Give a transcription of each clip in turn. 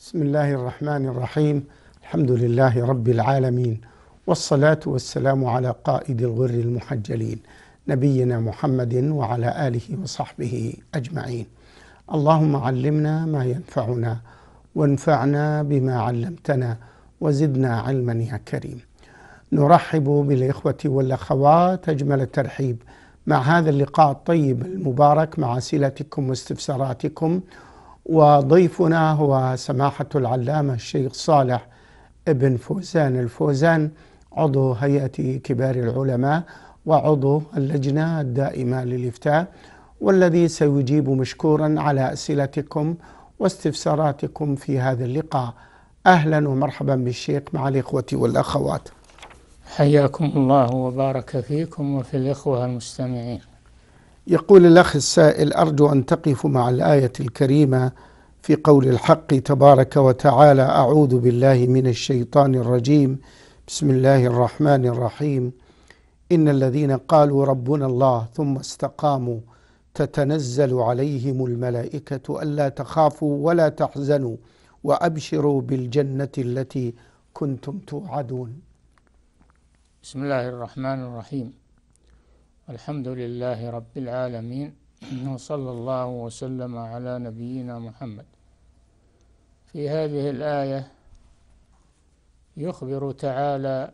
بسم الله الرحمن الرحيم الحمد لله رب العالمين والصلاة والسلام على قائد الغر المحجلين نبينا محمد وعلى آله وصحبه أجمعين اللهم علمنا ما ينفعنا وانفعنا بما علمتنا وزدنا علما يا كريم نرحب بالإخوة والأخوات أجمل الترحيب مع هذا اللقاء الطيب المبارك مع أسئلتكم واستفساراتكم وضيفنا هو سماحة العلامة الشيخ صالح ابن فوزان الفوزان عضو هيئة كبار العلماء وعضو اللجنة الدائمة للإفتاء والذي سيجيب مشكورا على أسئلتكم واستفساراتكم في هذا اللقاء أهلا ومرحبا بالشيخ مع الإخوة والأخوات حياكم الله وبارك فيكم وفي الإخوة المستمعين يقول الأخ السائل أرجو أن تقفوا مع الآية الكريمة في قول الحق تبارك وتعالى اعوذ بالله من الشيطان الرجيم بسم الله الرحمن الرحيم ان الذين قالوا ربنا الله ثم استقاموا تتنزل عليهم الملائكه الا تخافوا ولا تحزنوا وابشروا بالجنه التي كنتم توعدون بسم الله الرحمن الرحيم الحمد لله رب العالمين وصلى الله وسلم على نبينا محمد في هذه الآية يخبر تعالى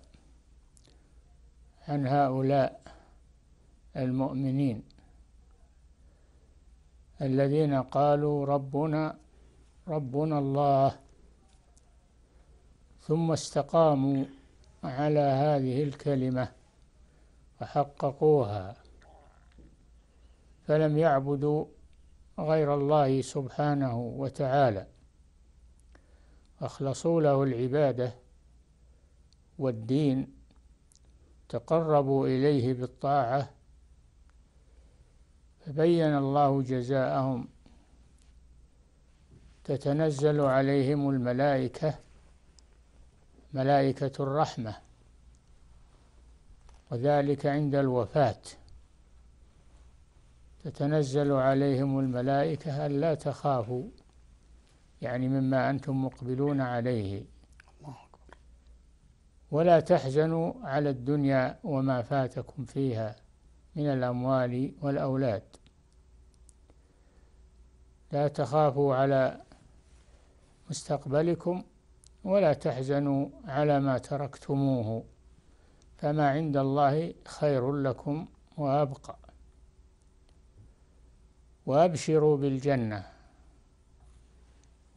عن هؤلاء المؤمنين الذين قالوا ربنا ربنا الله ثم استقاموا على هذه الكلمة وحققوها فلم يعبدوا غير الله سبحانه وتعالى أخلصوا له العبادة والدين تقربوا إليه بالطاعة فبين الله جزاءهم تتنزل عليهم الملائكة ملائكة الرحمة وذلك عند الوفاة تتنزل عليهم الملائكة ألا تخافوا يعني مما أنتم مقبلون عليه ولا تحزنوا على الدنيا وما فاتكم فيها من الأموال والأولاد لا تخافوا على مستقبلكم ولا تحزنوا على ما تركتموه فما عند الله خير لكم وأبقى وأبشروا بالجنة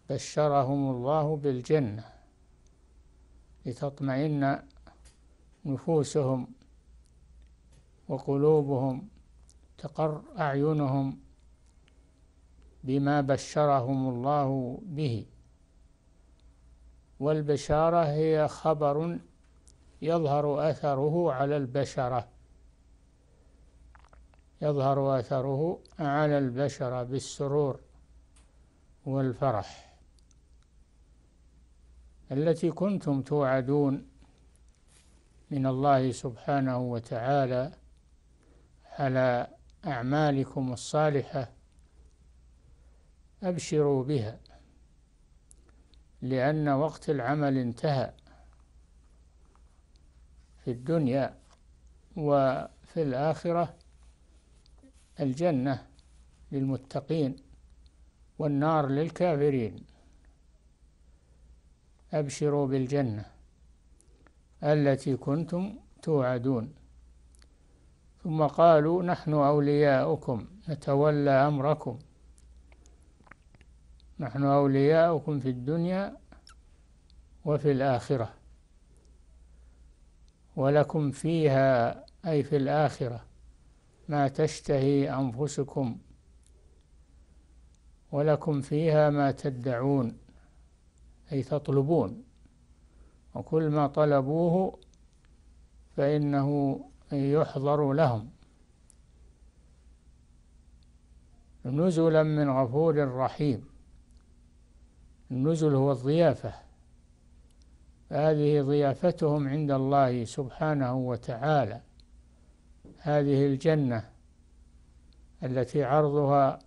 بشرهم الله بالجنة لتطمئن نفوسهم وقلوبهم تقر أعينهم بما بشرهم الله به والبشارة هي خبر يظهر أثره على البشرة يظهر أثره على البشرة بالسرور والفرح التي كنتم توعدون من الله سبحانه وتعالى على أعمالكم الصالحة أبشروا بها لأن وقت العمل انتهى في الدنيا وفي الآخرة الجنة للمتقين والنار للكافرين أبشروا بالجنة التي كنتم توعدون ثم قالوا نحن أولياؤكم نتولى أمركم نحن أولياؤكم في الدنيا وفي الآخرة ولكم فيها أي في الآخرة ما تشتهي أنفسكم ولكم فيها ما تدعون أي تطلبون وكل ما طلبوه فإنه يحضر لهم نزلا من غفور رحيم النزل هو الضيافة هذه ضيافتهم عند الله سبحانه وتعالى هذه الجنة التي عرضها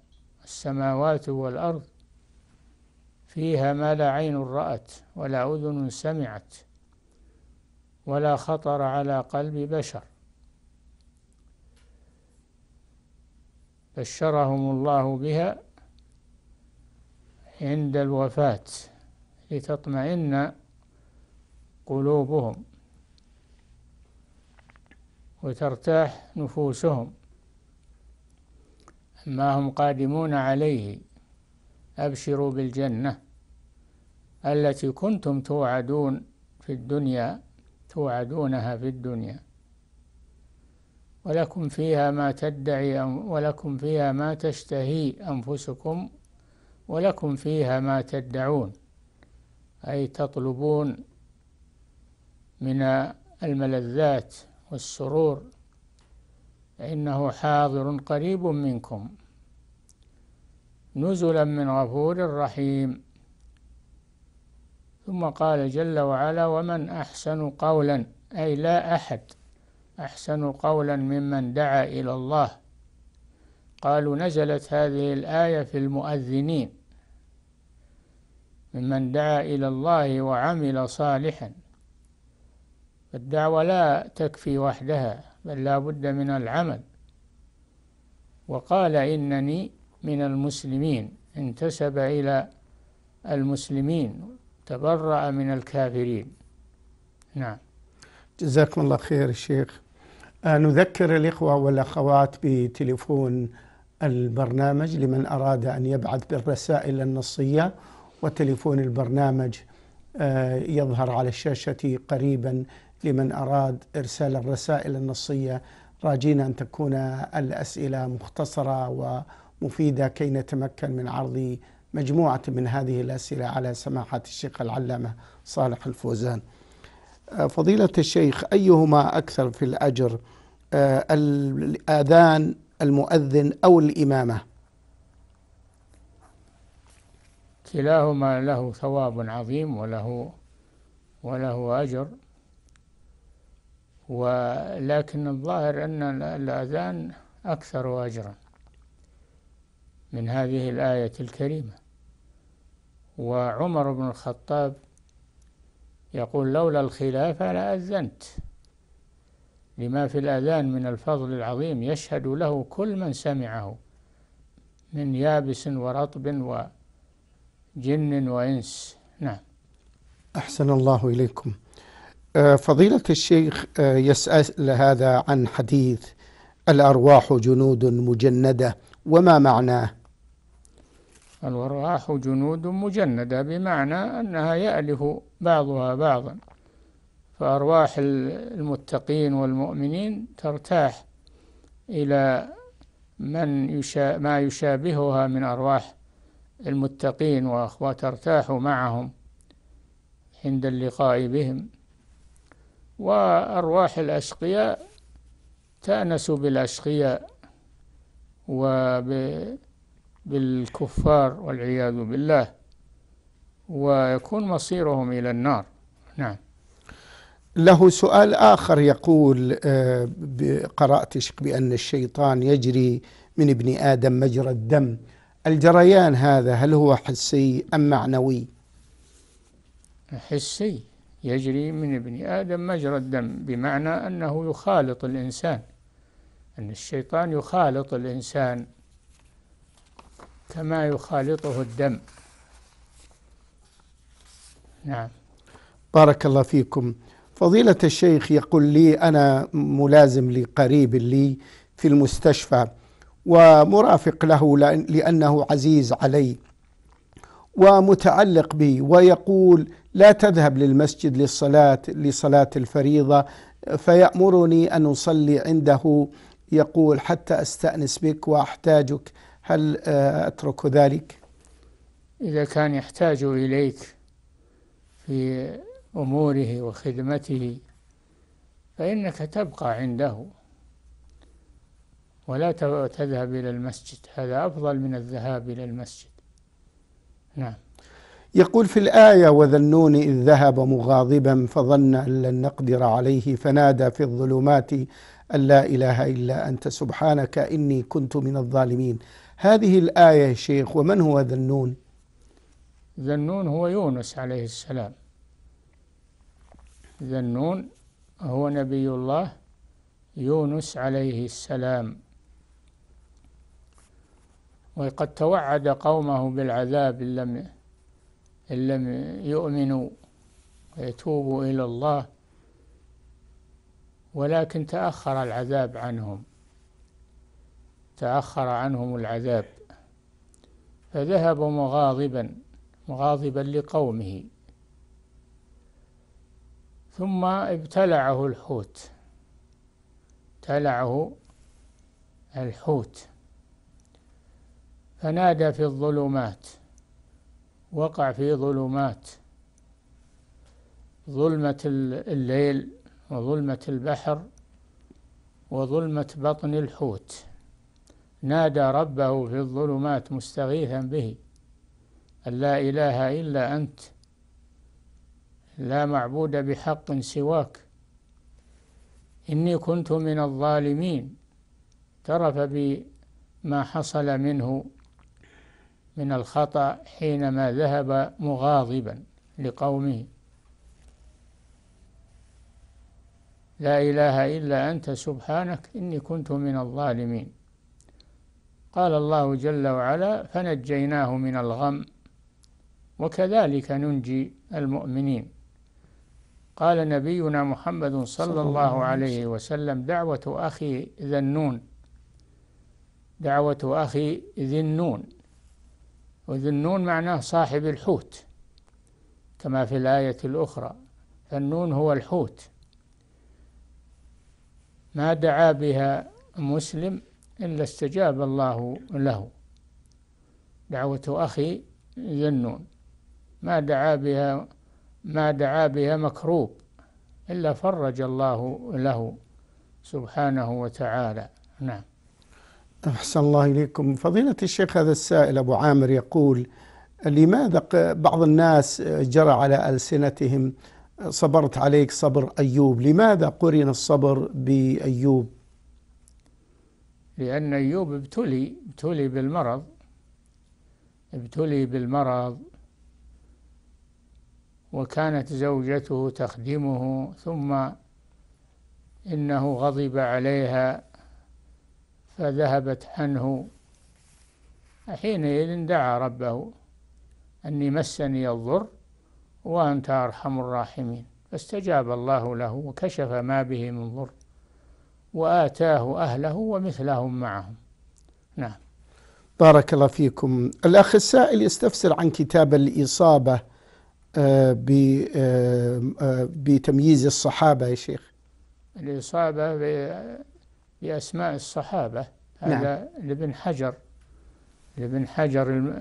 السماوات والأرض فيها ما لا عين رأت ولا أذن سمعت ولا خطر على قلب بشر بشرهم الله بها عند الوفاة لتطمئن قلوبهم وترتاح نفوسهم ما هم قادمون عليه أبشروا بالجنة التي كنتم توعدون في الدنيا توعدونها في الدنيا ولكم فيها ما تدعي ولكم فيها ما تشتهي أنفسكم ولكم فيها ما تدعون أي تطلبون من الملذات والسرور إنه حاضر قريب منكم نزلا من غفور رحيم ثم قال جل وعلا ومن أحسن قولا أي لا أحد أحسن قولا ممن دعا إلى الله قالوا نزلت هذه الآية في المؤذنين ممن دعا إلى الله وعمل صالحا فالدعوة لا تكفي وحدها بل لا بد من العمل وقال إنني من المسلمين انتسب إلى المسلمين تبرأ من الكافرين نعم جزاكم الله خير الشيخ آه نذكر الإخوة والأخوات بتليفون البرنامج لمن أراد أن يبعث بالرسائل النصية وتليفون البرنامج آه يظهر على الشاشة قريبا لمن أراد إرسال الرسائل النصية راجينا أن تكون الأسئلة مختصرة و مفيدة كي نتمكن من عرض مجموعة من هذه الأسئلة على سماحة الشيخ العلامة صالح الفوزان آه، فضيلة الشيخ أيهما أكثر في الأجر آه، الآذان المؤذن أو الإمامة كلاهما له ثواب عظيم وله وله أجر ولكن الظاهر أن الأذان أكثر أجرا من هذه الآية الكريمة وعمر بن الخطاب يقول لولا الخلافة لأذنت لما في الأذان من الفضل العظيم يشهد له كل من سمعه من يابس ورطب وجن وإنس نعم أحسن الله إليكم آه، فضيلة الشيخ آه، يسأل هذا عن حديث الأرواح جنود مجندة وما معناه الورواح جنود مجندة بمعنى أنها يألف بعضها بعضا فأرواح المتقين والمؤمنين ترتاح إلى من يشا ما يشابهها من أرواح المتقين وترتاح معهم عند اللقاء بهم وأرواح الأشقياء تأنس بالأشقياء وب بالكفار والعياذ بالله ويكون مصيرهم إلى النار نعم له سؤال آخر يقول آه، قرأت بأن الشيطان يجري من ابن آدم مجرى الدم الجريان هذا هل هو حسي أم معنوي حسي يجري من ابن آدم مجرى الدم بمعنى أنه يخالط الإنسان أن الشيطان يخالط الإنسان كما يخالطه الدم نعم بارك الله فيكم فضيلة الشيخ يقول لي أنا ملازم لقريب لي في المستشفى ومرافق له لأنه عزيز علي ومتعلق بي ويقول لا تذهب للمسجد للصلاة لصلاة الفريضة فيأمرني أن أصلي عنده يقول حتى أستأنس بك وأحتاجك هل آه، أترك ذلك؟ إذا كان يحتاج إليك في أموره وخدمته فإنك تبقى عنده ولا تذهب إلى المسجد هذا أفضل من الذهاب إلى المسجد نعم يقول في الآية وذنون إذ ذهب مغاضبا فظن أن لن نقدر عليه فنادى في الظلمات أن لا إله إلا أنت سبحانك إني كنت من الظالمين هذه الآية يا شيخ ومن هو ذنون ذنون هو يونس عليه السلام ذنون هو نبي الله يونس عليه السلام وقد توعد قومه بالعذاب إن لم إن لم يؤمنوا ويتوبوا إلى الله ولكن تأخر العذاب عنهم تأخر عنهم العذاب فذهب مغاضبا مغاضبا لقومه ثم ابتلعه الحوت ابتلعه الحوت فنادى في الظلمات وقع في ظلمات ظلمة الليل وظلمة البحر وظلمة بطن الحوت نادى ربه في الظلمات مستغيثا به أن لا إله إلا أنت لا معبود بحق سواك إني كنت من الظالمين اعترف بما حصل منه من الخطأ حينما ذهب مغاضبا لقومه لا إله إلا أنت سبحانك إني كنت من الظالمين قال الله جل وعلا فنجيناه من الغم وكذلك ننجي المؤمنين قال نبينا محمد صلى الله عليه وسلم دعوة أخي ذا النون دعوة أخي ذي النون وذي النون معناه صاحب الحوت كما في الآية الأخرى فالنون هو الحوت ما دعا بها مسلم إلا استجاب الله له دعوة أخي ذنون ما دعا بها ما دعا بها مكروب إلا فرج الله له سبحانه وتعالى نعم أحسن الله إليكم فضيلة الشيخ هذا السائل أبو عامر يقول لماذا بعض الناس جرى على ألسنتهم صبرت عليك صبر أيوب لماذا قرن الصبر بأيوب لأن أيوب ابتلي ابتلي بالمرض ابتلي بالمرض وكانت زوجته تخدمه ثم إنه غضب عليها فذهبت عنه حينئذ دعا ربه أني مسني الضر وأنت أرحم الراحمين فاستجاب الله له وكشف ما به من ضر وآتاه أهله ومثلهم معهم نعم بارك الله فيكم الأخ السائل يستفسر عن كتاب الإصابة آه، آه، آه، بتمييز الصحابة يا شيخ الإصابة بأسماء الصحابة هذا نعم. لابن حجر لابن حجر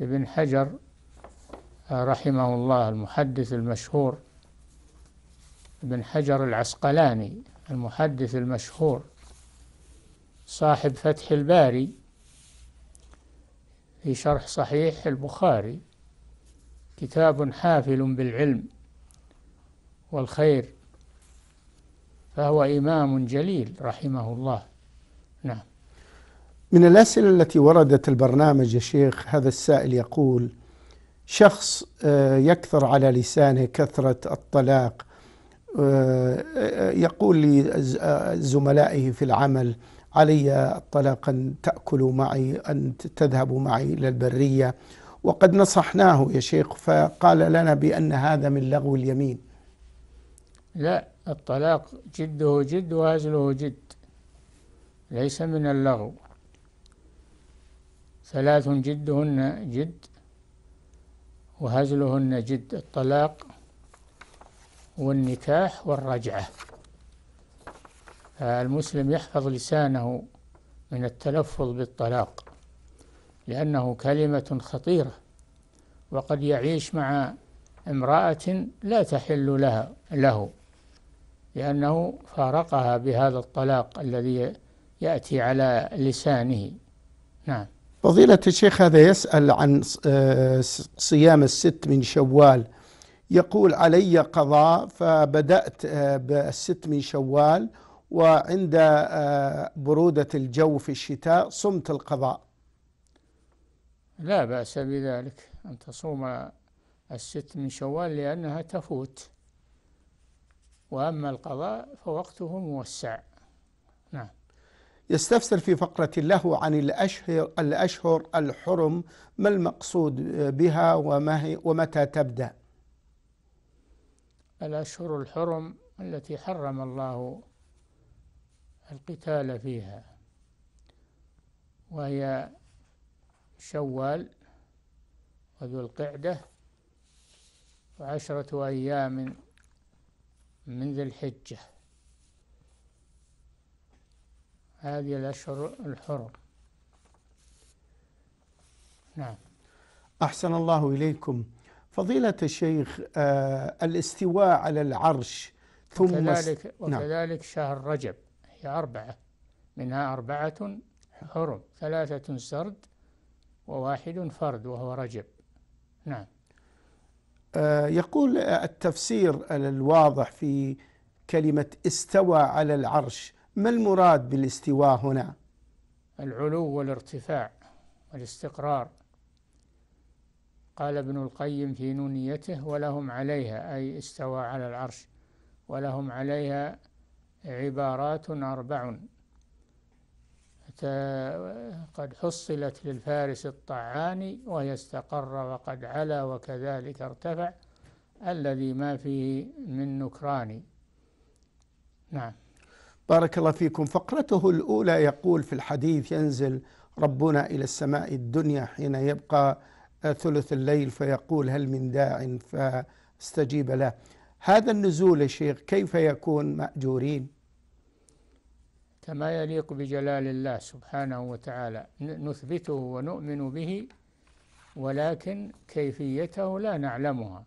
ابن حجر رحمه الله المحدث المشهور ابن حجر العسقلاني المحدث المشهور صاحب فتح الباري في شرح صحيح البخاري كتاب حافل بالعلم والخير فهو إمام جليل رحمه الله نعم من الأسئلة التي وردت البرنامج يا شيخ هذا السائل يقول شخص آه، يكثر على لسانه كثرة الطلاق آه، آه، يقول لزملائه آه، في العمل علي الطلاق أن تأكلوا معي أن تذهبوا معي إلى البرية وقد نصحناه يا شيخ فقال لنا بأن هذا من لغو اليمين لا الطلاق جده جد وهزله جد ليس من اللغو ثلاث جدهن جد وهزلهن جد الطلاق والنكاح والرجعة فالمسلم يحفظ لسانه من التلفظ بالطلاق لأنه كلمة خطيرة وقد يعيش مع امرأة لا تحل لها له لأنه فارقها بهذا الطلاق الذي يأتي على لسانه نعم فضيلة الشيخ هذا يسأل عن آه، صيام الست من شوال يقول علي قضاء فبدأت آه، بالست من شوال وعند آه، برودة الجو في الشتاء صمت القضاء لا بأس بذلك أن تصوم الست من شوال لأنها تفوت وأما القضاء فوقته موسع نعم يستفسر في فقرة له عن الأشهر, الأشهر الحرم ما المقصود آه، بها وما هي ومتى تبدأ الأشهر الحرم التي حرم الله القتال فيها وهي شوال وذو القعدة وعشرة أيام من ذي الحجة هذه الأشهر الحرم نعم أحسن الله إليكم فضيلة الشيخ آه، الاستواء على العرش ثم وكذلك, نعم. وكذلك شهر رجب هي أربعة منها أربعة حرم ثلاثة سرد وواحد فرد وهو رجب نعم آه، يقول التفسير الواضح في كلمة استوى على العرش ما المراد بالاستواء هنا؟ العلو والارتفاع والاستقرار قال ابن القيم في نونيته ولهم عليها أي استوى على العرش ولهم عليها عبارات أربع قد حصلت للفارس الطعان وهي استقر وقد علا وكذلك ارتفع الذي ما فيه من نكران نعم بارك الله فيكم فقرته الأولى يقول في الحديث ينزل ربنا إلى السماء الدنيا حين يبقى ثلث الليل فيقول هل من داع فاستجيب له هذا النزول يا شيخ كيف يكون مأجورين كما يليق بجلال الله سبحانه وتعالى نثبته ونؤمن به ولكن كيفيته لا نعلمها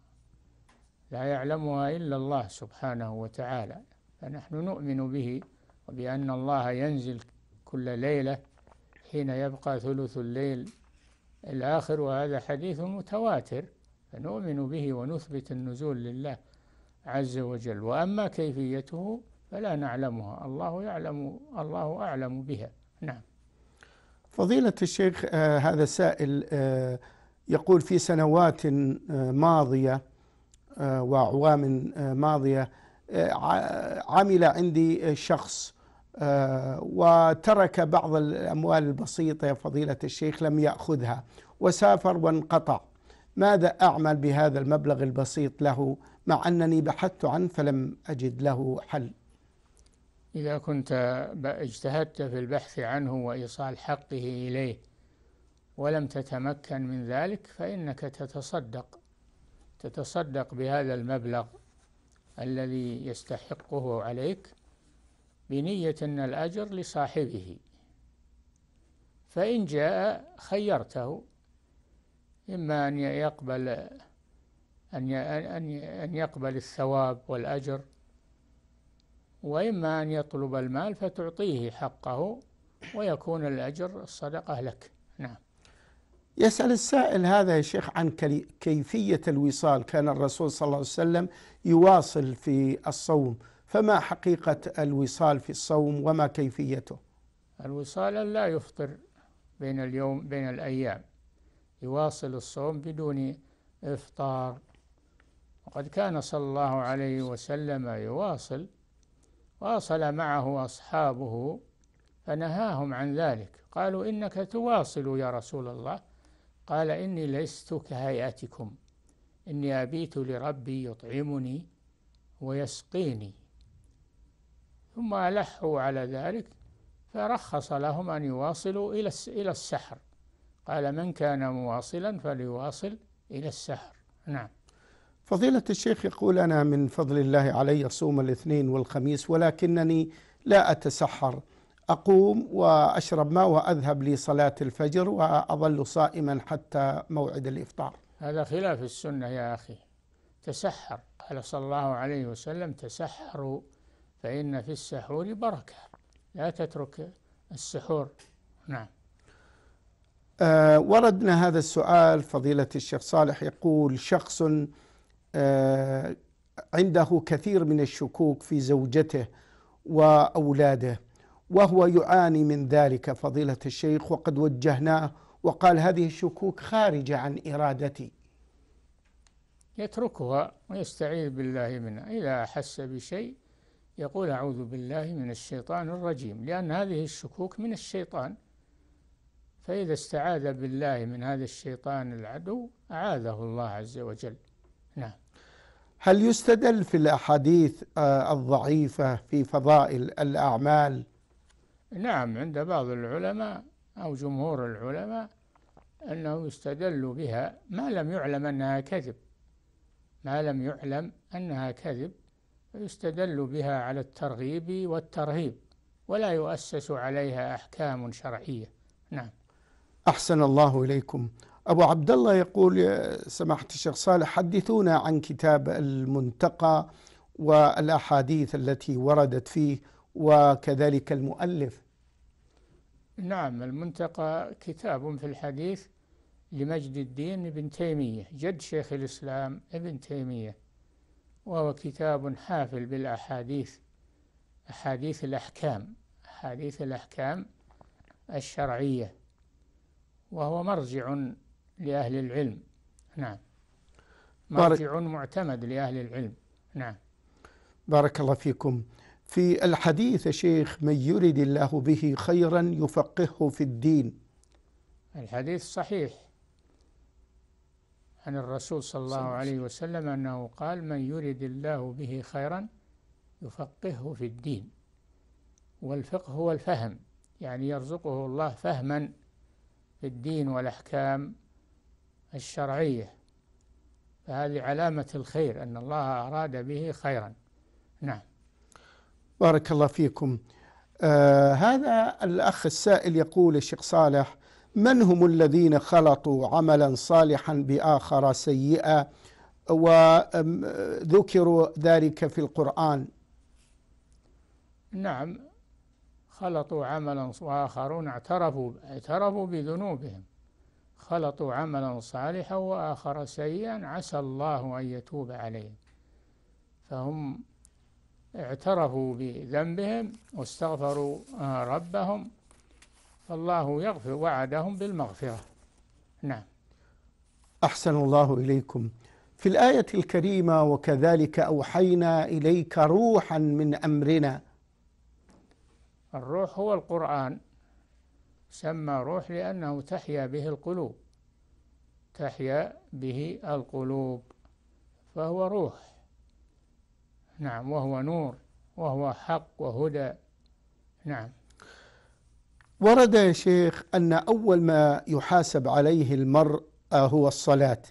لا يعلمها إلا الله سبحانه وتعالى فنحن نؤمن به وبأن الله ينزل كل ليلة حين يبقى ثلث الليل الآخر وهذا حديث متواتر فنؤمن به ونثبت النزول لله عز وجل وأما كيفيته فلا نعلمها الله يعلم الله أعلم بها نعم فضيلة الشيخ آه، هذا السائل آه، يقول في سنوات آه، ماضية وأعوام ماضية عمل عندي شخص آه، وترك بعض الأموال البسيطة يا فضيلة الشيخ لم يأخذها وسافر وانقطع ماذا أعمل بهذا المبلغ البسيط له مع أنني بحثت عنه فلم أجد له حل إذا كنت اجتهدت في البحث عنه وإيصال حقه إليه ولم تتمكن من ذلك فإنك تتصدق تتصدق بهذا المبلغ الذي يستحقه عليك بنية أن الأجر لصاحبه فإن جاء خيرته إما أن يقبل أن أن يقبل الثواب والأجر وإما أن يطلب المال فتعطيه حقه ويكون الأجر الصدقة لك نعم يسأل السائل هذا يا شيخ عن كيفية الوصال كان الرسول صلى الله عليه وسلم يواصل في الصوم فما حقيقة الوصال في الصوم وما كيفيته الوصال لا يفطر بين اليوم بين الأيام يواصل الصوم بدون إفطار وقد كان صلى الله عليه وسلم يواصل واصل معه أصحابه فنهاهم عن ذلك قالوا إنك تواصل يا رسول الله قال إني لست كهيئتكم إني أبيت لربي يطعمني ويسقيني ثم ألحوا على ذلك فرخص لهم أن يواصلوا إلى إلى السحر قال من كان مواصلا فليواصل إلى السحر نعم فضيلة الشيخ يقول أنا من فضل الله علي صوم الاثنين والخميس ولكنني لا أتسحر أقوم وأشرب ماء وأذهب لصلاة الفجر وأظل صائما حتى موعد الإفطار هذا خلاف السنة يا أخي تسحر قال صلى الله عليه وسلم تسحروا فإن في السحور بركة لا تترك السحور نعم أه وردنا هذا السؤال فضيلة الشيخ صالح يقول شخص أه عنده كثير من الشكوك في زوجته وأولاده وهو يعاني من ذلك فضيلة الشيخ وقد وجهناه وقال هذه الشكوك خارجة عن إرادتي يتركها ويستعيذ بالله منها إذا أحس بشيء يقول أعوذ بالله من الشيطان الرجيم لأن هذه الشكوك من الشيطان فإذا استعاذ بالله من هذا الشيطان العدو أعاذه الله عز وجل نعم هل يستدل في الأحاديث آه، الضعيفة في فضائل الأعمال نعم عند بعض العلماء أو جمهور العلماء أنه يستدل بها ما لم يعلم أنها كذب ما لم يعلم أنها كذب يستدل بها على الترغيب والترهيب ولا يؤسس عليها أحكام شرعية نعم أحسن الله إليكم أبو عبد الله يقول يا سماحة الشيخ صالح حدثونا عن كتاب المنتقى والأحاديث التي وردت فيه وكذلك المؤلف نعم المنتقى كتاب في الحديث لمجد الدين ابن تيمية جد شيخ الإسلام ابن تيمية وهو كتاب حافل بالأحاديث أحاديث الأحكام أحاديث الأحكام الشرعية وهو مرجع لأهل العلم نعم مرجع معتمد لأهل العلم نعم بارك الله فيكم في الحديث شيخ من يرد الله به خيرا يفقهه في الدين الحديث صحيح عن الرسول صلى الله عليه وسلم أنه قال من يرد الله به خيرا يفقهه في الدين والفقه هو الفهم يعني يرزقه الله فهما في الدين والأحكام الشرعية فهذه علامة الخير أن الله أراد به خيرا نعم بارك الله فيكم آه هذا الأخ السائل يقول الشيخ صالح من هم الذين خلطوا عملا صالحا باخر سيئا وذكروا ذلك في القران نعم خلطوا عملا واخرون اعترفوا اعترفوا بذنوبهم خلطوا عملا صالحا واخر سيئا عسى الله ان يتوب عليهم فهم اعترفوا بذنبهم واستغفروا ربهم فالله يغفر وعدهم بالمغفرة نعم أحسن الله إليكم في الآية الكريمة وكذلك أوحينا إليك روحا من أمرنا الروح هو القرآن سمى روح لأنه تحيا به القلوب تحيا به القلوب فهو روح نعم وهو نور وهو حق وهدى نعم ورد يا شيخ أن أول ما يحاسب عليه المرء هو الصلاة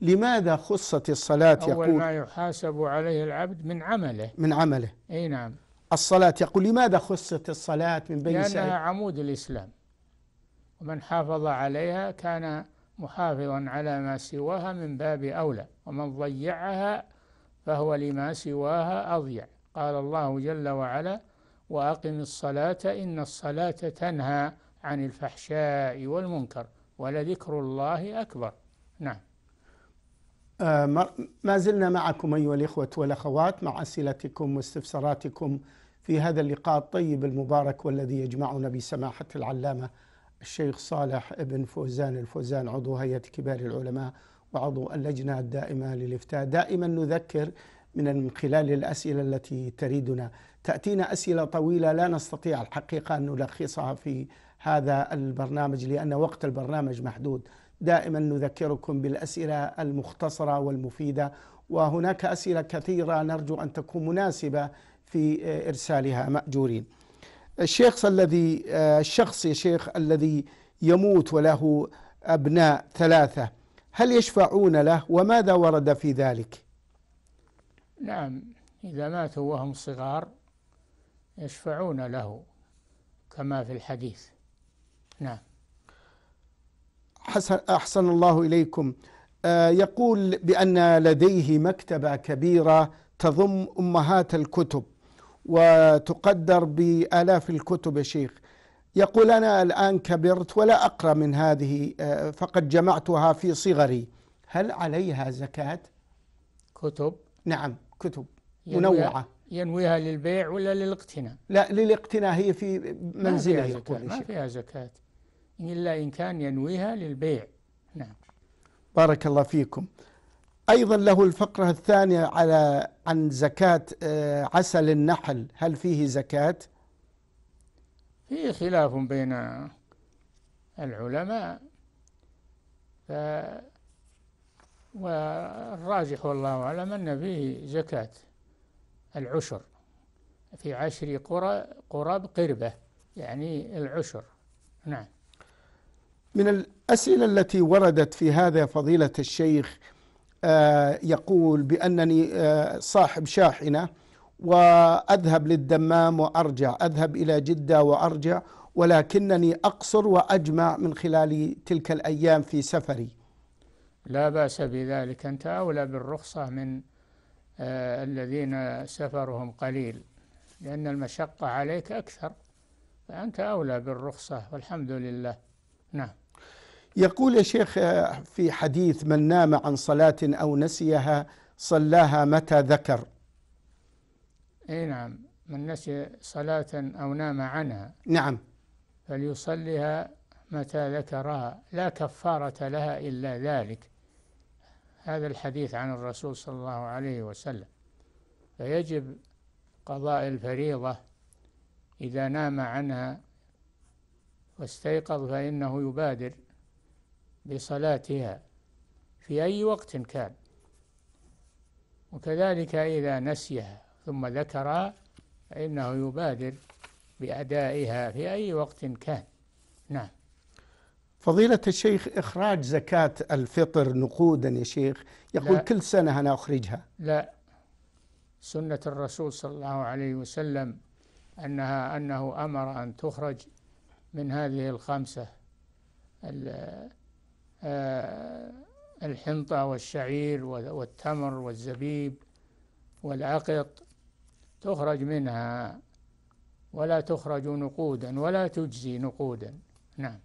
لماذا خصت الصلاة أول يقول أول ما يحاسب عليه العبد من عمله من عمله أي نعم الصلاة يقول لماذا خصت الصلاة من بين لأنها سعيد؟ عمود الإسلام ومن حافظ عليها كان محافظا على ما سواها من باب أولى ومن ضيعها فهو لما سواها أضيع قال الله جل وعلا وأقم الصلاة إن الصلاة تنهى عن الفحشاء والمنكر ولذكر الله أكبر نعم آه، ما زلنا معكم أيها الإخوة والأخوات مع أسئلتكم واستفساراتكم في هذا اللقاء الطيب المبارك والذي يجمعنا بسماحة العلامة الشيخ صالح ابن فوزان الفوزان عضو هيئة كبار العلماء وعضو اللجنة الدائمة للإفتاء دائما نذكر من خلال الأسئلة التي تريدنا تأتينا أسئلة طويلة لا نستطيع الحقيقة أن نلخصها في هذا البرنامج لأن وقت البرنامج محدود دائما نذكركم بالأسئلة المختصرة والمفيدة وهناك أسئلة كثيرة نرجو أن تكون مناسبة في آه، إرسالها مأجورين الشيخ الذي آه، الشخص يا شيخ الذي يموت وله أبناء ثلاثة هل يشفعون له وماذا ورد في ذلك؟ نعم إذا ماتوا وهم صغار يشفعون له كما في الحديث نعم حسن أحسن الله إليكم آه، يقول بأن لديه مكتبة كبيرة تضم أمهات الكتب وتقدر بآلاف الكتب يا شيخ يقول أنا الآن كبرت ولا أقرأ من هذه آه، فقد جمعتها في صغري هل عليها زكاة؟ كتب؟ نعم كتب يعني منوعة ينويها للبيع ولا للاقتناء لا للاقتناء هي في منزله ما فيها زكاة, ما فيها زكاة إلا إن كان ينويها للبيع نعم بارك الله فيكم أيضا له الفقرة الثانية على عن زكاة آه، عسل النحل هل فيه زكاة؟ فيه خلاف بين العلماء ف والراجح والله أعلم أن فيه زكاة العشر في عشر قرى قراب قربة يعني العشر نعم من الأسئلة التي وردت في هذا فضيلة الشيخ آه، يقول بأنني آه، صاحب شاحنة وأذهب للدمام وأرجع أذهب إلى جدة وأرجع ولكنني أقصر وأجمع من خلال تلك الأيام في سفري لا بأس بذلك أنت أولى بالرخصة من آه، الذين سفرهم قليل لأن المشقة عليك أكثر فأنت أولى بالرخصة والحمد لله نعم يقول يا شيخ آه، في حديث من نام عن صلاة أو نسيها صلاها متى ذكر أي نعم من نسي صلاة أو نام عنها نعم فليصليها متى ذكرها لا كفارة لها إلا ذلك هذا الحديث عن الرسول صلى الله عليه وسلم فيجب قضاء الفريضة إذا نام عنها واستيقظ فإنه يبادر بصلاتها في أي وقت كان وكذلك إذا نسيها ثم ذكرها فإنه يبادر بأدائها في أي وقت كان نعم فضيلة الشيخ إخراج زكاة الفطر نقودا يا شيخ يقول لا كل سنة أنا أخرجها لا سنة الرسول صلى الله عليه وسلم أنها أنه أمر أن تخرج من هذه الخمسة الحنطة والشعير والتمر والزبيب والعقط تخرج منها ولا تخرج نقودا ولا تجزي نقودا نعم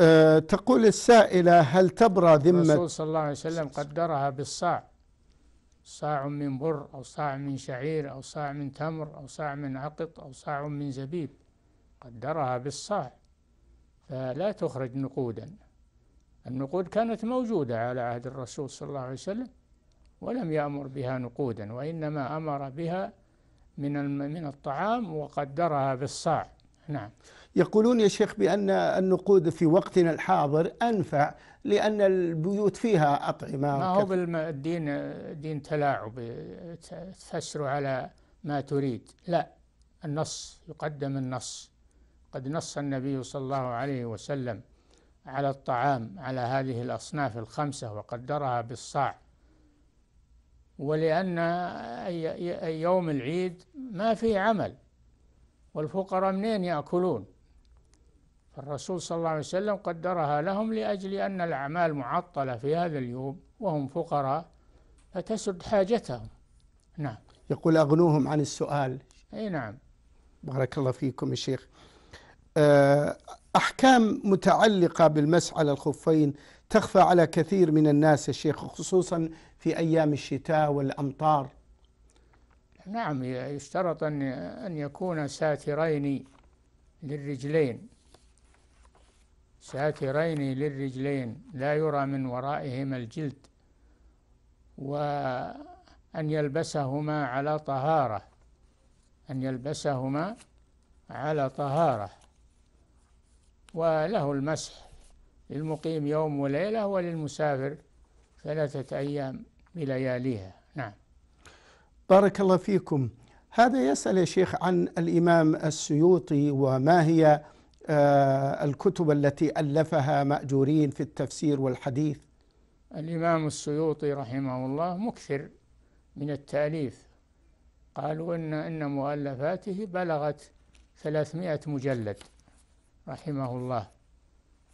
أه تقول السائلة هل تبرى ذمة الرسول صلى الله عليه وسلم قدرها بالصاع صاع من بر أو صاع من شعير أو صاع من تمر أو صاع من عقط أو صاع من زبيب قدرها بالصاع فلا تخرج نقودا النقود كانت موجودة على عهد الرسول صلى الله عليه وسلم ولم يأمر بها نقودا وإنما أمر بها من من الطعام وقدرها بالصاع نعم يقولون يا شيخ بأن النقود في وقتنا الحاضر أنفع لأن البيوت فيها أطعمة ما هو بالدين دين تلاعب تفسر على ما تريد لا النص يقدم النص قد نص النبي صلى الله عليه وسلم على الطعام على هذه الأصناف الخمسة وقدرها بالصاع ولأن يوم العيد ما في عمل والفقراء منين يأكلون فالرسول صلى الله عليه وسلم قدرها لهم لأجل أن الأعمال معطلة في هذا اليوم وهم فقراء فتسد حاجتهم نعم يقول أغنوهم عن السؤال أي نعم بارك الله فيكم يا شيخ آه، أحكام متعلقة بالمس على الخفين تخفى على كثير من الناس يا شيخ خصوصا في أيام الشتاء والأمطار نعم يشترط أن يكون ساترين للرجلين ساترين للرجلين لا يرى من ورائهما الجلد وأن يلبسهما على طهارة أن يلبسهما على طهارة وله المسح للمقيم يوم وليلة وللمسافر ثلاثة أيام بلياليها نعم بارك الله فيكم هذا يسأل يا شيخ عن الإمام السيوطي وما هي آه، الكتب التي ألفها مأجورين في التفسير والحديث الإمام السيوطي رحمه الله مكثر من التأليف قالوا إن إن مؤلفاته بلغت 300 مجلد رحمه الله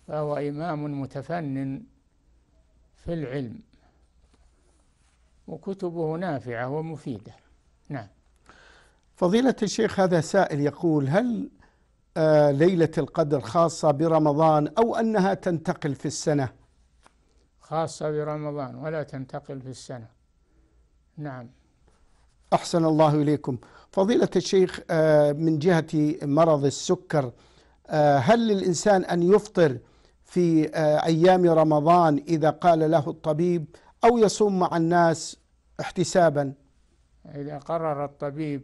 فهو إمام متفنن في العلم وكتبه نافعة ومفيدة نعم فضيلة الشيخ هذا سائل يقول هل ليلة القدر خاصة برمضان أو أنها تنتقل في السنة خاصة برمضان ولا تنتقل في السنة نعم أحسن الله إليكم فضيلة الشيخ آه، من جهة مرض السكر آه، هل للإنسان أن يفطر في آه، أيام رمضان إذا قال له الطبيب أو يصوم مع الناس احتسابا إذا قرر الطبيب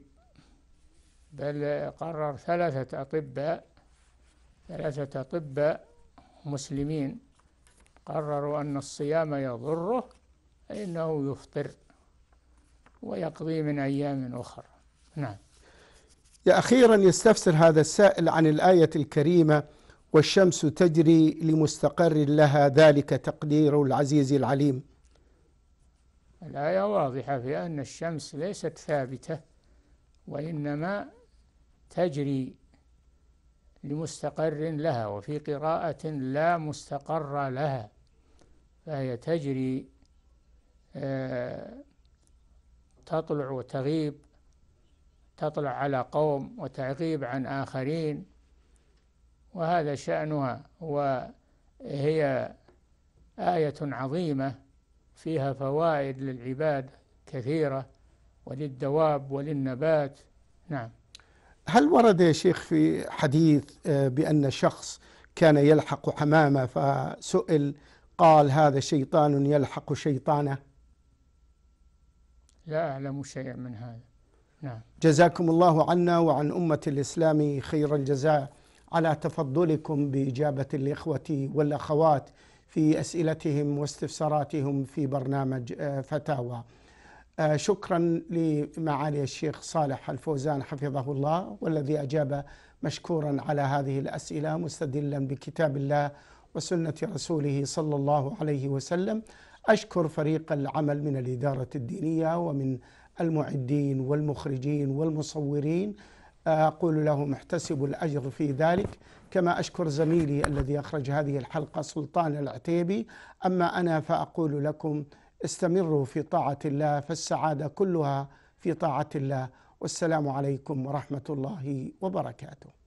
بل قرر ثلاثة أطباء ثلاثة أطباء مسلمين قرروا أن الصيام يضره فإنه يفطر ويقضي من أيام أخرى نعم يا أخيرا يستفسر هذا السائل عن الآية الكريمة والشمس تجري لمستقر لها ذلك تقدير العزيز العليم الآية واضحة في أن الشمس ليست ثابتة وإنما تجري لمستقر لها وفي قراءة لا مستقر لها فهي تجري آه، تطلع وتغيب تطلع على قوم وتغيب عن آخرين وهذا شأنها وهي آية عظيمة فيها فوائد للعباد كثيرة وللدواب وللنبات نعم هل ورد يا شيخ في حديث آه، بأن شخص كان يلحق حمامة فسئل قال هذا شيطان يلحق شيطانه لا أعلم شيئا من هذا نعم جزاكم الله عنا وعن أمة الإسلام خير الجزاء على تفضلكم بإجابة الإخوة والأخوات في أسئلتهم واستفساراتهم في برنامج آه، فتاوى آه، شكرا لمعالي الشيخ صالح الفوزان حفظه الله والذي اجاب مشكورا على هذه الاسئله مستدلا بكتاب الله وسنه رسوله صلى الله عليه وسلم اشكر فريق العمل من الاداره الدينيه ومن المعدين والمخرجين والمصورين آه، اقول لهم احتسبوا الاجر في ذلك كما اشكر زميلي الذي اخرج هذه الحلقه سلطان العتيبي اما انا فاقول لكم استمروا في طاعة الله فالسعادة كلها في طاعة الله والسلام عليكم ورحمة الله وبركاته